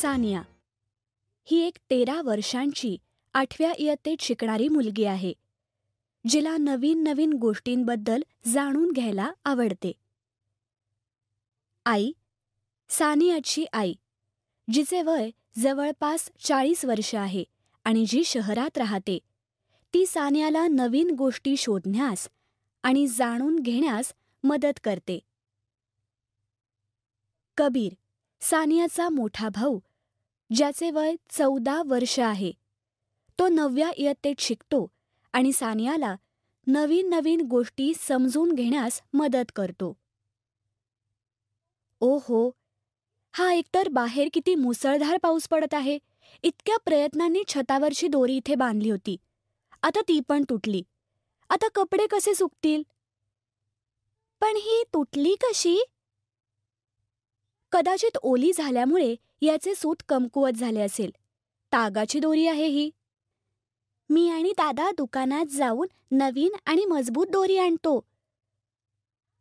सानिया ही एक तेरा वर्षांची आठव्या इयत्तेत शिकणारी मुलगी आहे जिला नवीन नवीन गोष्टींबद्दल जाणून घ्यायला आवडते आई सानियाची आई जिचे वय जवळपास चाळीस वर्ष आहे आणि जी शहरात राहते ती सानियाला नवीन गोष्टी शोधण्यास आणि जाणून घेण्यास मदत करते कबीर सानियाचा मोठा भाऊ ज्याचे वय चौदा वर्ष आहे तो नवव्या इयत्तेत शिकतो आणि सानियाला नवीन नवीन गोष्टी समजून घेण्यास मदत करतो ओ हो हा एकतर बाहेर किती मुसळधार पाऊस पडत आहे इतक्या प्रयत्नांनी छतावरची दोरी इथे बांधली होती आता ती पण तुटली आता कपडे कसे सुकतील पण ही तुटली कशी कदाचित ओली झाल्यामुळे याचे सूत कमकुवत झाले असेल तागाची दोरी आहे ही मी आणि दादा दुकानात जाऊन नवीन आणि मजबूत दोरी आणतो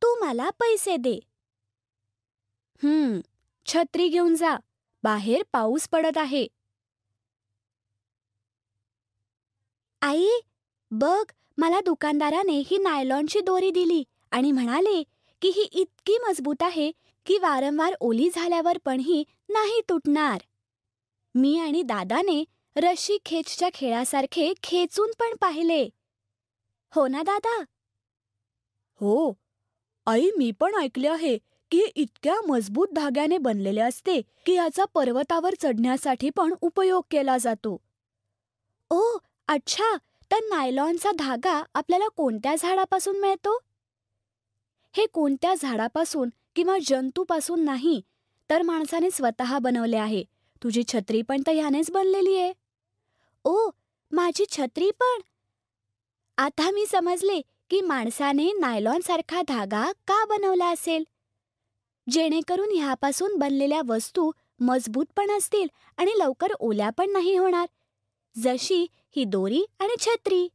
तू मला पैसे दे हम्म छत्री घेऊन जा बाहेर पाऊस पडत आहे आई बघ मला दुकानदाराने ही नायलॉनची दोरी दिली आणि म्हणाले की ही इतकी मजबूत आहे की वारंवार ओली झाल्यावर पणही नाही तुटणार मी आणि दादाने रशी खेचच्या खेळासारखे खेचून पण पाहिले हो ना दादा हो आई मी पण ऐकले आहे की इतक्या मजबूत धाग्याने बनलेले असते की याचा पर्वतावर चढण्यासाठी पण उपयोग केला जातो ओ अच्छा तर नायलॉनचा धागा आपल्याला कोणत्या झाडापासून मिळतो हे कोणत्या झाडापासून किंवा जंतूपासून नाही तर माणसाने स्वतः बनवले आहे तुझी छत्री पण तर ह्यानेच बनलेली आहे ओ माझी छत्री पण आता मी समजले की माणसाने नायलॉन सारखा धागा का बनवला असेल जेणेकरून ह्यापासून बनलेल्या वस्तू मजबूत पण असतील आणि लवकर ओल्या पण नाही होणार जशी ही दोरी आणि छत्री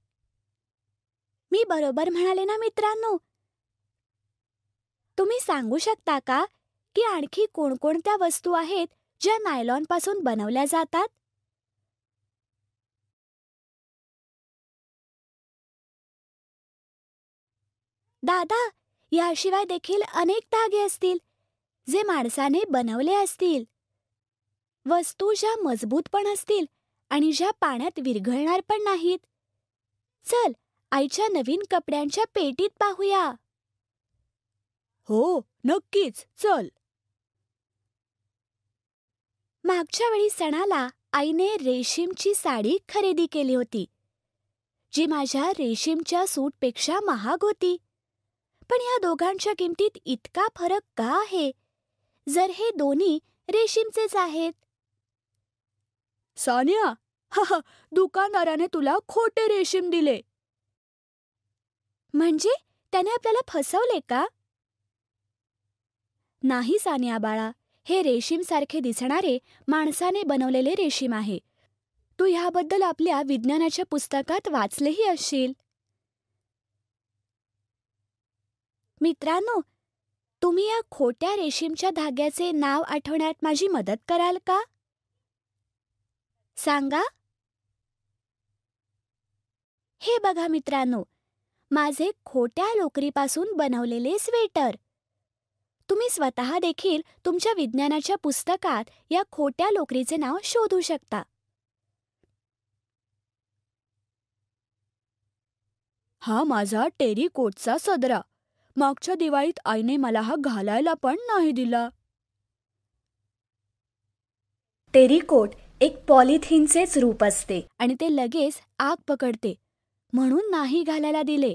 मी बरोबर म्हणाले ना मित्रांनो तुम्ही सांगू शकता का की आणखी कोणकोणत्या वस्तू आहेत ज्या पासून बनवल्या जातात दादा याशिवाय देखील अनेक तागे असतील जे माणसाने बनवले असतील वस्तू ज्या मजबूत पण असतील आणि ज्या पाण्यात विरघळणार पण नाहीत चल आईच्या नवीन कपड्यांच्या पेटीत पाहूया हो नक्कीच चल मागच्या वेळी सणाला आईने रेशीमची साडी खरेदी केली होती जी माझ्या रेशीमच्या सूटपेक्षा महाग होती पण या दोघांच्या किमतीत इतका फरक का आहे जर हे दोन्ही रेशीमचेच आहेत सानिया हा दुकानदाराने तुला खोटे रेशीम दिले म्हणजे त्याने आपल्याला फसवले का नाही सानिया बाळा हे रेशीमसारखे दिसणारे माणसाने बनवलेले रेशीम आहे तू ह्याबद्दल आपल्या विज्ञानाच्या पुस्तकात वाचलेही असशील मित्रांनो तुम्ही या खोट्या रेशीमच्या धाग्याचे नाव आठवण्यात माझी मदत कराल का सांगा हे बघा मित्रांनो माझे खोट्या लोकरीपासून बनवलेले स्वेटर तुम्ही स्वतः देखील तुमच्या विज्ञानाच्या पुस्तकात या खोट्या लोकरीचे नाव शोधू शकता हा माझा टेरी कोटचा सदरा मागच्या दिवाळीत आईने मला हा घालायला पण नाही दिला टेरिकोट एक पॉलिथिनचेच रूप असते आणि ते लगेच आग पकडते म्हणून नाही घालायला दिले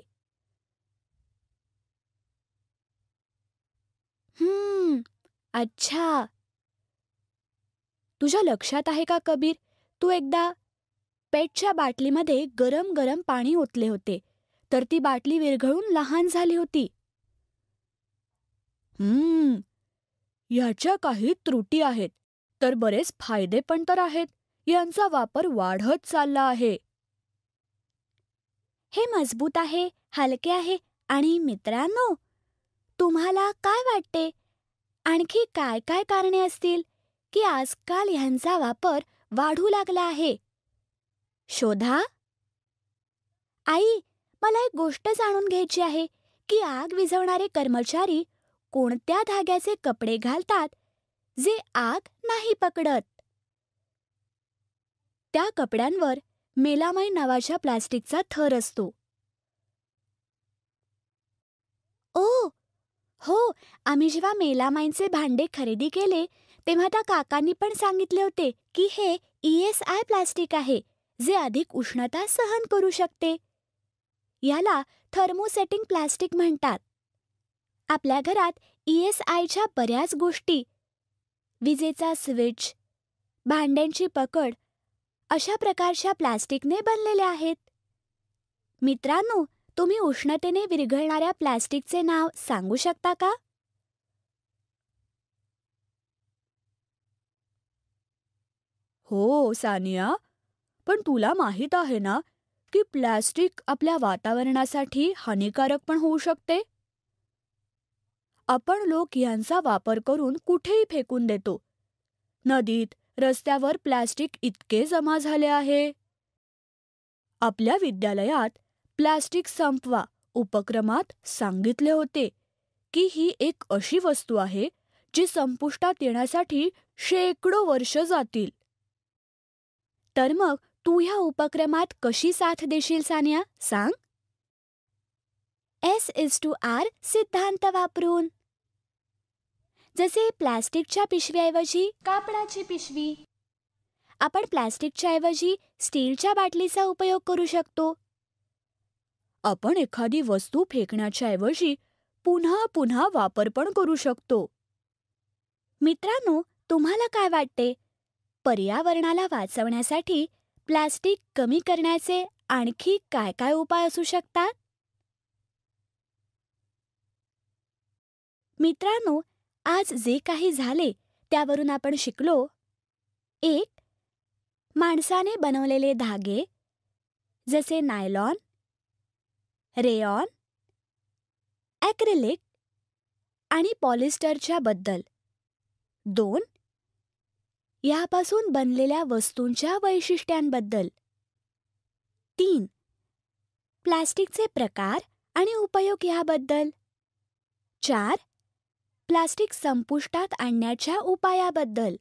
हम्म, अच्छा. तुझ्या लक्षात आहे का कबीर तू एकदा पेटच्या बाटलीमध्ये गरम गरम पाणी ओतले होते तर ती बाटली विरघळून लहान झाली होती हम्म ह्याच्या काही त्रुटी आहेत तर बरेच फायदे पण तर आहेत यांचा वापर वाढत चालला आहे हे मजबूत आहे हलके आहे आणि मित्रांनो तुम्हाला काय वाटते आणखी काय काय कारणे असतील की आजकाल ह्यांचा वापर वाढू लागला आहे शोधा आई मला एक गोष्ट जाणून घ्यायची आहे की आग विझवणारे कर्मचारी कोणत्या धाग्याचे कपडे घालतात जे आग नाही पकडत त्या कपड्यांवर मेलामय नावाच्या प्लास्टिकचा थर असतो ओ हो आम्ही जेव्हा मेलामाईनचे भांडे खरेदी केले तेव्हा त्या काकांनी पण सांगितले होते की हे ई एस आय प्लास्टिक आहे जे अधिक उष्णता सहन करू शकते याला थर्मोसेटिंग प्लास्टिक म्हणतात आपल्या घरात ई एस आयच्या बऱ्याच गोष्टी विजेचा स्विच भांड्यांची पकड अशा प्रकारच्या प्लास्टिकने बनलेल्या आहेत मित्रांनो तुम्ही उष्णतेने विरघळणाऱ्या प्लॅस्टिकचे नाव सांगू शकता का हो सानिया पण तुला माहीत आहे ना की प्लॅस्टिक आपल्या वातावरणासाठी हानिकारक पण होऊ शकते आपण लोक यांचा वापर करून कुठेही फेकून देतो नदीत रस्त्यावर प्लॅस्टिक इतके जमा झाले आहे आपल्या विद्यालयात प्लास्टिक संपवा उपक्रमात सांगितले होते की ही एक अशी वस्तू आहे जी संपुष्टात येण्यासाठी शेकडो वर्ष जातील तर मग तू ह्या उपक्रमात कशी साथ देशील सानिया सांग एस इज टू आर सिद्धांत वापरून जसे प्लास्टिकच्या पिशवीऐवजी कापडाची पिशवी आपण प्लास्टिकच्या ऐवजी स्टीलच्या बाटलीचा उपयोग करू शकतो आपण एखादी वस्तू फेकण्याच्याऐवजी पुन्हा पुन्हा वापर पण करू शकतो मित्रांनो तुम्हाला काय वाटते पर्यावरणाला वाचवण्यासाठी प्लास्टिक कमी करण्याचे आणखी काय काय उपाय असू शकतात मित्रांनो आज जे काही झाले त्यावरून आपण शिकलो एक माणसाने बनवलेले धागे जसे नायलॉन रेयॉन ॲक्रेलिक आणि पॉलिस्टरच्या बद्दल दोन यापासून बनलेल्या वस्तूंच्या वैशिष्ट्यांबद्दल तीन प्लास्टिकचे प्रकार आणि उपयोग याबद्दल चार प्लास्टिक संपुष्टात आणण्याच्या उपायाबद्दल